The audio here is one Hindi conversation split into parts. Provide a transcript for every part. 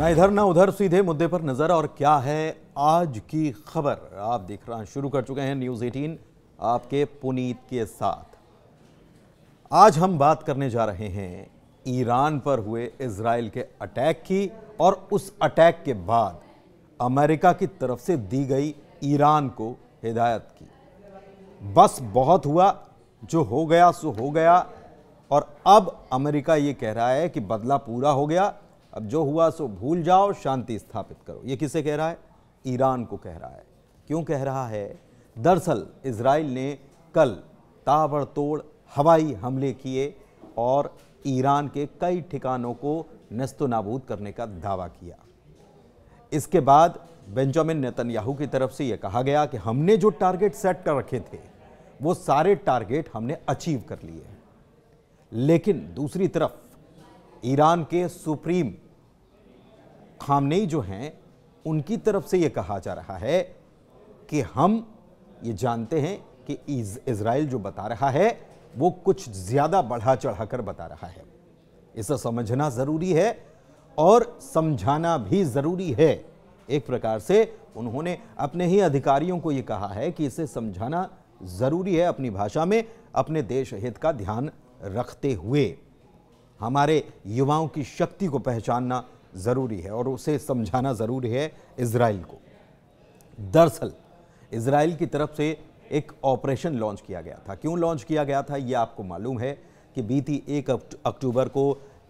ना इधर ना उधर सीधे मुद्दे पर नजर और क्या है आज की खबर आप देख हैं शुरू कर चुके हैं न्यूज 18 आपके पुनीत के साथ आज हम बात करने जा रहे हैं ईरान पर हुए इसराइल के अटैक की और उस अटैक के बाद अमेरिका की तरफ से दी गई ईरान को हिदायत की बस बहुत हुआ जो हो गया सो हो गया और अब अमेरिका ये कह रहा है कि बदला पूरा हो गया अब जो हुआ सो भूल जाओ शांति स्थापित करो ये किसे कह रहा है ईरान को कह रहा है क्यों कह रहा है दरअसल इसराइल ने कल ताबड़तोड़ हवाई हमले किए और ईरान के कई ठिकानों को नस्तो नाबूद करने का दावा किया इसके बाद बेंजामिन नेतन्याहू की तरफ से यह कहा गया कि हमने जो टारगेट सेट कर रखे थे वो सारे टारगेट हमने अचीव कर लिए लेकिन दूसरी तरफ ईरान के सुप्रीम खामनेई जो हैं उनकी तरफ से ये कहा जा रहा है कि हम ये जानते हैं कि इसराइल जो बता रहा है वो कुछ ज़्यादा बढ़ा चढ़ाकर बता रहा है इसे समझना ज़रूरी है और समझाना भी ज़रूरी है एक प्रकार से उन्होंने अपने ही अधिकारियों को ये कहा है कि इसे समझाना ज़रूरी है अपनी भाषा में अपने देश हित का ध्यान रखते हुए हमारे युवाओं की शक्ति को पहचानना ज़रूरी है और उसे समझाना ज़रूरी है इसराइल को दरअसल इसराइल की तरफ से एक ऑपरेशन लॉन्च किया गया था क्यों लॉन्च किया गया था ये आपको मालूम है कि बीती एक अक्टूबर को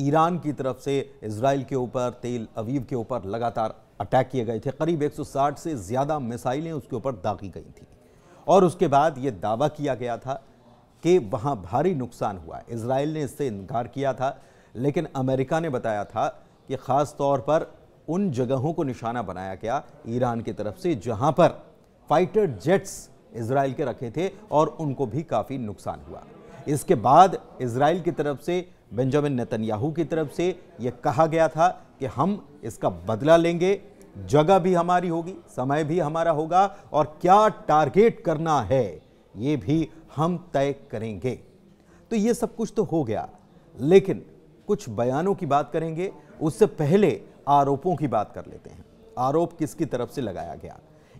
ईरान की तरफ से इसराइल के ऊपर तेल अवीव के ऊपर लगातार अटैक किए गए थे करीब 160 से ज़्यादा मिसाइलें उसके ऊपर दागी गई थी और उसके बाद ये दावा किया गया था कि वहाँ भारी नुकसान हुआ इसराइल ने इससे इनकार किया था लेकिन अमेरिका ने बताया था कि ख़ास तौर पर उन जगहों को निशाना बनाया गया ईरान की तरफ से जहाँ पर फाइटर जेट्स इसराइल के रखे थे और उनको भी काफ़ी नुकसान हुआ इसके बाद इसराइल की तरफ से बेंजामिन नतनयाहू की तरफ से ये कहा गया था कि हम इसका बदला लेंगे जगह भी हमारी होगी समय भी हमारा होगा और क्या टारगेट करना है ये भी हम तय करेंगे तो ये सब कुछ तो हो गया लेकिन कुछ बयानों की बात करेंगे उससे पहले आरोपों की बात कर लेते हैं आरोप किसकी तरफ से लगाया गया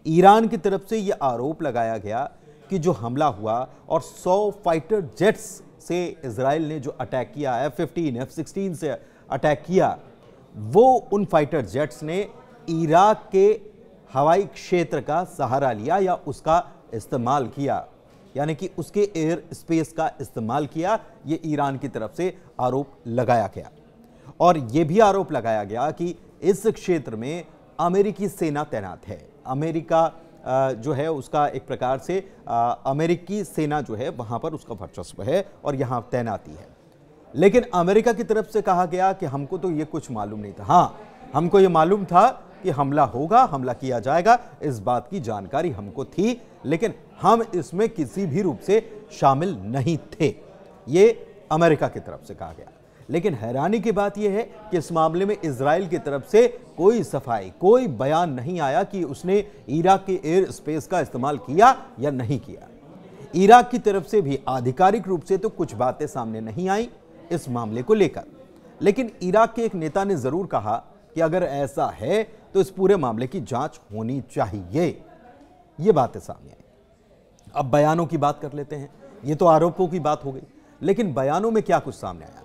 ईरान की तरफ से ये आरोप लगाया गया कि जो हमला हुआ और 100 फाइटर जेट्स से इसराइल ने जो अटैक किया एफ फिफ्टीन एफ सिक्सटीन से अटैक किया वो उन फाइटर जेट्स ने इराक के हवाई क्षेत्र का सहारा लिया या उसका इस्तेमाल किया यानी कि उसके एयर स्पेस का इस्तेमाल किया ये ईरान की तरफ से आरोप लगाया गया और ये भी आरोप लगाया गया कि इस क्षेत्र में अमेरिकी सेना तैनात है अमेरिका जो है उसका एक प्रकार से अमेरिकी सेना जो है वहाँ पर उसका वर्चस्व है और यहाँ तैनाती है लेकिन अमेरिका की तरफ से कहा गया कि हमको तो ये कुछ मालूम नहीं था हाँ हमको ये मालूम था कि हमला होगा हमला किया जाएगा इस बात की जानकारी हमको थी लेकिन हम इसमें किसी भी रूप से शामिल नहीं थे ये अमेरिका की तरफ से कहा गया लेकिन हैरानी की बात यह है कि इस मामले में इसराइल की तरफ से कोई सफाई कोई बयान नहीं आया कि उसने इराक के एयर स्पेस का इस्तेमाल किया या नहीं किया इराक की तरफ से भी आधिकारिक रूप से तो कुछ बातें सामने नहीं आई इस मामले को लेकर लेकिन इराक के एक नेता ने जरूर कहा कि अगर ऐसा है तो इस पूरे मामले की जांच होनी चाहिए ये बातें सामने आई अब बयानों की बात कर लेते हैं ये तो आरोपों की बात हो गई लेकिन बयानों में क्या कुछ सामने आया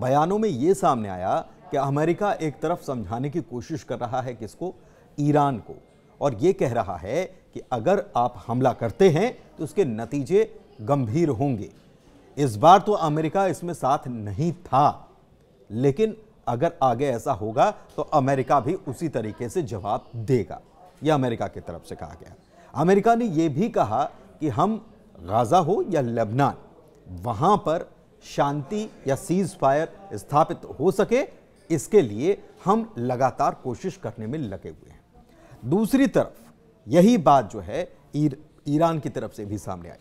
बयानों में ये सामने आया कि अमेरिका एक तरफ समझाने की कोशिश कर रहा है किसको ईरान को और ये कह रहा है कि अगर आप हमला करते हैं तो उसके नतीजे गंभीर होंगे इस बार तो अमेरिका इसमें साथ नहीं था लेकिन अगर आगे ऐसा होगा तो अमेरिका भी उसी तरीके से जवाब देगा यह अमेरिका की तरफ से कहा गया अमेरिका ने यह भी कहा कि हम गाज़ा हो या लेबनान वहां पर शांति या सीज फायर स्थापित हो सके इसके लिए हम लगातार कोशिश करने में लगे हुए हैं दूसरी तरफ यही बात जो है ईर, ईरान की तरफ से भी सामने आई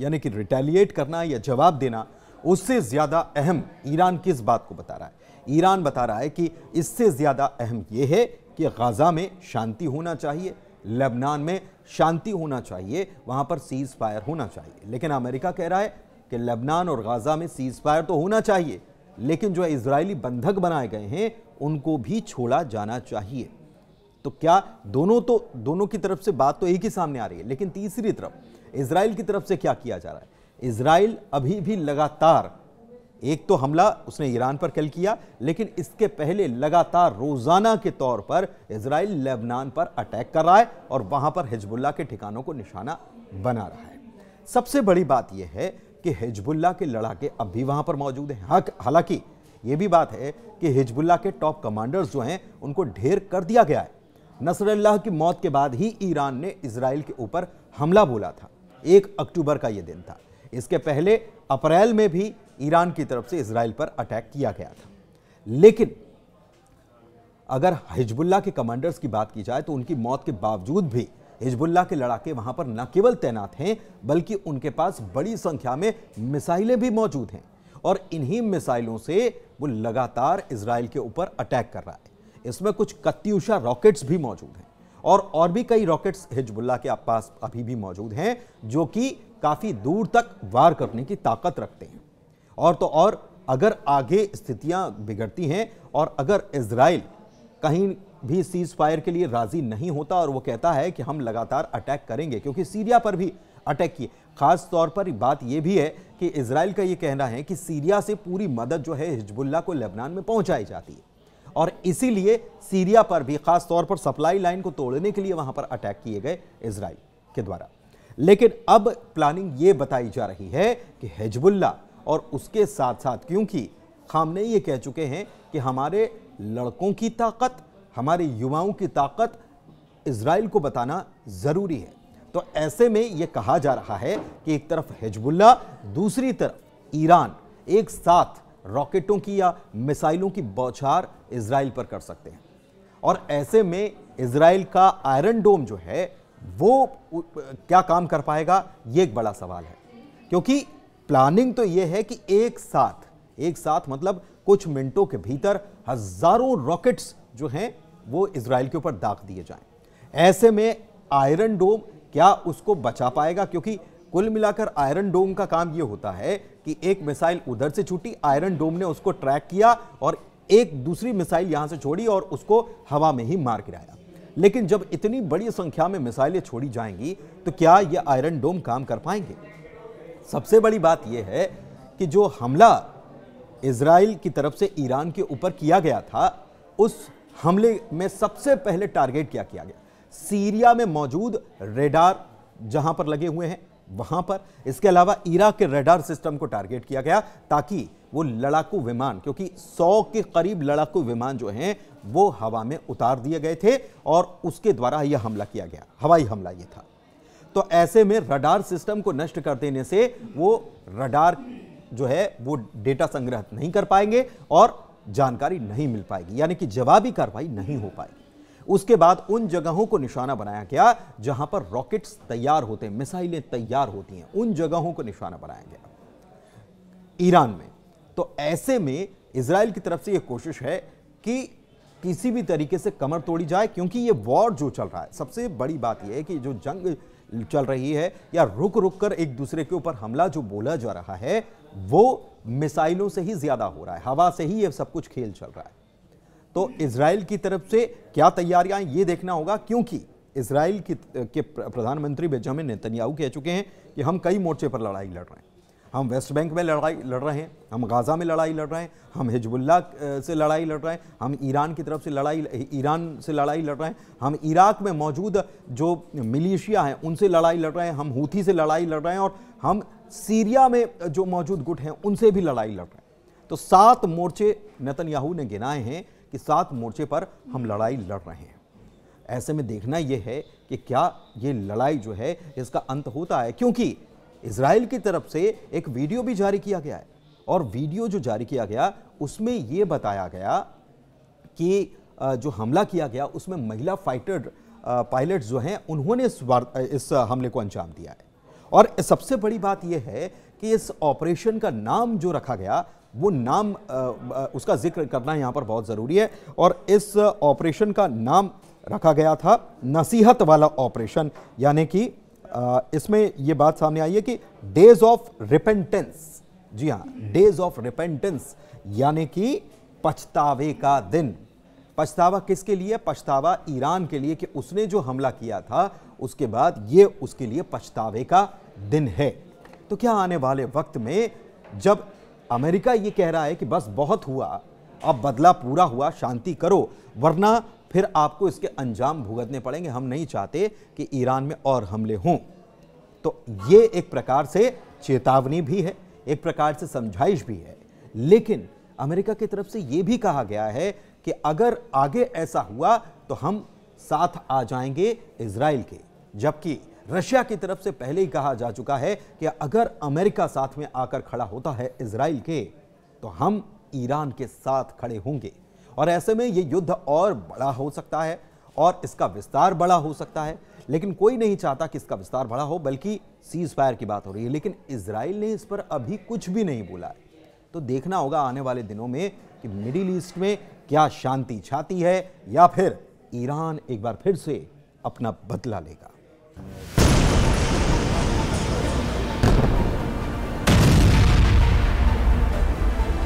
यानी कि रिटेलिएट करना या जवाब देना उससे ज़्यादा अहम ईरान किस बात को बता रहा है ईरान बता रहा है कि इससे ज़्यादा अहम ये है कि गज़ा में शांति होना चाहिए लेबनान में शांति होना चाहिए वहाँ पर सीज़ फायर होना चाहिए लेकिन अमेरिका कह रहा है कि लेबनान और गज़ा में सीज़ फायर तो होना चाहिए लेकिन जो इसराइली बंधक बनाए गए हैं उनको भी छोड़ा जाना चाहिए तो क्या दोनों तो दोनों की तरफ से बात तो एक ही सामने आ रही है लेकिन तीसरी तरफ इसराइल की तरफ से क्या किया जा रहा है इसराइल अभी भी लगातार एक तो हमला उसने ईरान पर कल किया लेकिन इसके पहले लगातार रोज़ाना के तौर पर इसराइल लेबनान पर अटैक कर रहा है और वहां पर हिजबुल्ला के ठिकानों को निशाना बना रहा है सबसे बड़ी बात यह है कि हिजबुल्ला के लड़ाके अब भी वहां पर मौजूद हैं हाँ, हालांकि ये भी बात है कि हिजबुल्ला के टॉप कमांडर्स जो हैं उनको ढेर कर दिया गया है नसरल्लाह की मौत के बाद ही ईरान ने इसराइल के ऊपर हमला बोला था एक अक्टूबर का यह दिन था इसके पहले अप्रैल में भी ईरान की तरफ से इसराइल पर अटैक किया गया था लेकिन अगर हिजबुल्ला के कमांडर्स की बात की जाए तो उनकी मौत के बावजूद भी हिजबुल्ला के लड़ाके वहां पर न केवल तैनात हैं बल्कि उनके पास बड़ी संख्या में मिसाइलें भी मौजूद हैं और इन्हीं मिसाइलों से वो लगातार इसराइल के ऊपर अटैक कर रहा है इसमें कुछ कत्यूषा रॉकेट्स भी मौजूद हैं और और भी कई रॉकेट्स हिजबुल्ला के पास अभी भी मौजूद हैं जो कि काफ़ी दूर तक वार करने की ताकत रखते हैं और तो और अगर आगे स्थितियां बिगड़ती हैं और अगर इसराइल कहीं भी सीज फायर के लिए राजी नहीं होता और वो कहता है कि हम लगातार अटैक करेंगे क्योंकि सीरिया पर भी अटैक किए खास तौर पर बात यह भी है कि इसराइल का ये कहना है कि सीरिया से पूरी मदद जो है हिजबुल्ला को लेबनान में पहुंचाई जाती है और इसीलिए सीरिया पर भी खास तौर पर सप्लाई लाइन को तोड़ने के लिए वहां पर अटैक किए गए इसराइल के द्वारा लेकिन अब प्लानिंग ये बताई जा रही है कि हिजबुल्ला और उसके साथ साथ क्योंकि खामने ये कह चुके हैं कि हमारे लड़कों की ताकत हमारे युवाओं की ताकत इसराइल को बताना ज़रूरी है तो ऐसे में ये कहा जा रहा है कि एक तरफ हिजबुल्ला दूसरी तरफ ईरान एक साथ रॉकेटों की या मिसाइलों की बौछार इसराइल पर कर सकते हैं और ऐसे में इसराइल का आयरन डोम जो है वो क्या काम कर पाएगा ये एक बड़ा सवाल है क्योंकि प्लानिंग तो ये है कि एक साथ एक साथ मतलब कुछ मिनटों के भीतर हजारों रॉकेट्स जो हैं वो इसराइल के ऊपर दाग दिए जाएं ऐसे में आयरन डोम क्या उसको बचा पाएगा क्योंकि कुल मिलाकर आयरन डोम का काम ये होता है कि एक मिसाइल उधर से छूटी आयरन डोम ने उसको ट्रैक किया और एक दूसरी मिसाइल यहां से छोड़ी और उसको हवा में ही मार गिराया लेकिन जब इतनी बड़ी संख्या में मिसाइलें छोड़ी जाएंगी तो क्या यह आयरन डोम काम कर पाएंगे सबसे बड़ी बात यह है कि जो हमला इसराइल की तरफ से ईरान के ऊपर किया गया था उस हमले में सबसे पहले टारगेट क्या किया गया सीरिया में मौजूद रेडार जहां पर लगे हुए हैं वहां पर इसके अलावा इराक के रेडार सिस्टम को टारगेट किया गया ताकि वो लड़ाकू विमान क्योंकि 100 के करीब लड़ाकू विमान जो हैं वो हवा में उतार दिए गए थे और उसके द्वारा यह हमला किया गया हवाई हमला ये था तो ऐसे में रडार सिस्टम को नष्ट कर देने से वो रडार जो है वो डेटा संग्रहित नहीं कर पाएंगे और जानकारी नहीं मिल पाएगी यानी कि जवाबी कार्रवाई नहीं हो पाएगी उसके बाद उन जगहों को निशाना बनाया गया जहां पर रॉकेट्स तैयार होते हैं मिसाइलें तैयार होती हैं उन जगहों को निशाना बनाया गया ईरान में तो ऐसे में इसराइल की तरफ से यह कोशिश है कि किसी भी तरीके से कमर तोड़ी जाए क्योंकि ये वॉर जो चल रहा है सबसे बड़ी बात यह है कि जो जंग चल रही है या रुक रुक कर एक दूसरे के ऊपर हमला जो बोला जा रहा है वो मिसाइलों से ही ज्यादा हो रहा है हवा से ही ये सब कुछ खेल चल रहा है तो इसराइल की तरफ से क्या तैयारियां ये देखना होगा क्योंकि इसराइल के प्रधानमंत्री बेंजामिन नेतन्याहू कह चुके हैं कि हम कई मोर्चे पर लड़ाई लड़ रहे हैं हम वेस्ट बैंक में लड़ाई लड़ रहे हैं हम गाज़ा में लड़ाई लड़ रहे हैं हम हिजबुल्ला से लड़ाई लड़ रहे हैं हम ईरान की तरफ से लड़ाई ईरान से लड़ाई लड़ रहे हैं हम इराक में मौजूद जो मिलिशिया हैं उनसे लड़ाई लड़ रहे हैं हम हूथी से लड़ाई लड़ रहे हैं और हम सीरिया में जो मौजूद गुट हैं उनसे भी लड़ाई लड़ रहे हैं तो सात मोर्चे नतनयाहू ने गिनाए हैं कि सात मोर्चे पर हम लड़ाई लड़ रहे हैं ऐसे में देखना यह है कि क्या ये लड़ाई जो है इसका अंत होता है क्योंकि इसराइल की तरफ से एक वीडियो भी जारी किया गया है और वीडियो जो जारी किया गया उसमें यह बताया गया कि जो हमला किया गया उसमें महिला फाइटर पायलट जो हैं उन्होंने इस इस हमले को अंजाम दिया है और सबसे बड़ी बात यह है कि इस ऑपरेशन का नाम जो रखा गया वो नाम उसका जिक्र करना यहाँ पर बहुत ज़रूरी है और इस ऑपरेशन का नाम रखा गया था नसीहत वाला ऑपरेशन यानी कि इसमें ये बात सामने आई है कि डेज ऑफ रिपेंटेंस जी हाँ डेज ऑफ रिपेंटेंस यानी कि पछतावे का दिन पछतावा किसके लिए पछतावा ईरान के लिए कि उसने जो हमला किया था उसके बाद ये उसके लिए पछतावे का दिन है तो क्या आने वाले वक्त में जब अमेरिका ये कह रहा है कि बस बहुत हुआ अब बदला पूरा हुआ शांति करो वरना फिर आपको इसके अंजाम भुगतने पड़ेंगे हम नहीं चाहते कि ईरान में और हमले हों तो ये एक प्रकार से चेतावनी भी है एक प्रकार से समझाइश भी है लेकिन अमेरिका की तरफ से ये भी कहा गया है कि अगर आगे ऐसा हुआ तो हम साथ आ जाएंगे इसराइल के जबकि रशिया की तरफ से पहले ही कहा जा चुका है कि अगर अमेरिका साथ में आकर खड़ा होता है इसराइल के तो हम ईरान के साथ खड़े होंगे और ऐसे में ये युद्ध और बड़ा हो सकता है और इसका विस्तार बड़ा हो सकता है लेकिन कोई नहीं चाहता कि इसका विस्तार बड़ा हो बल्कि सीज फायर की बात हो रही है लेकिन इसराइल ने इस पर अभी कुछ भी नहीं बोला है तो देखना होगा आने वाले दिनों में कि मिडिल ईस्ट में क्या शांति छाती है या फिर ईरान एक बार फिर से अपना बदला लेगा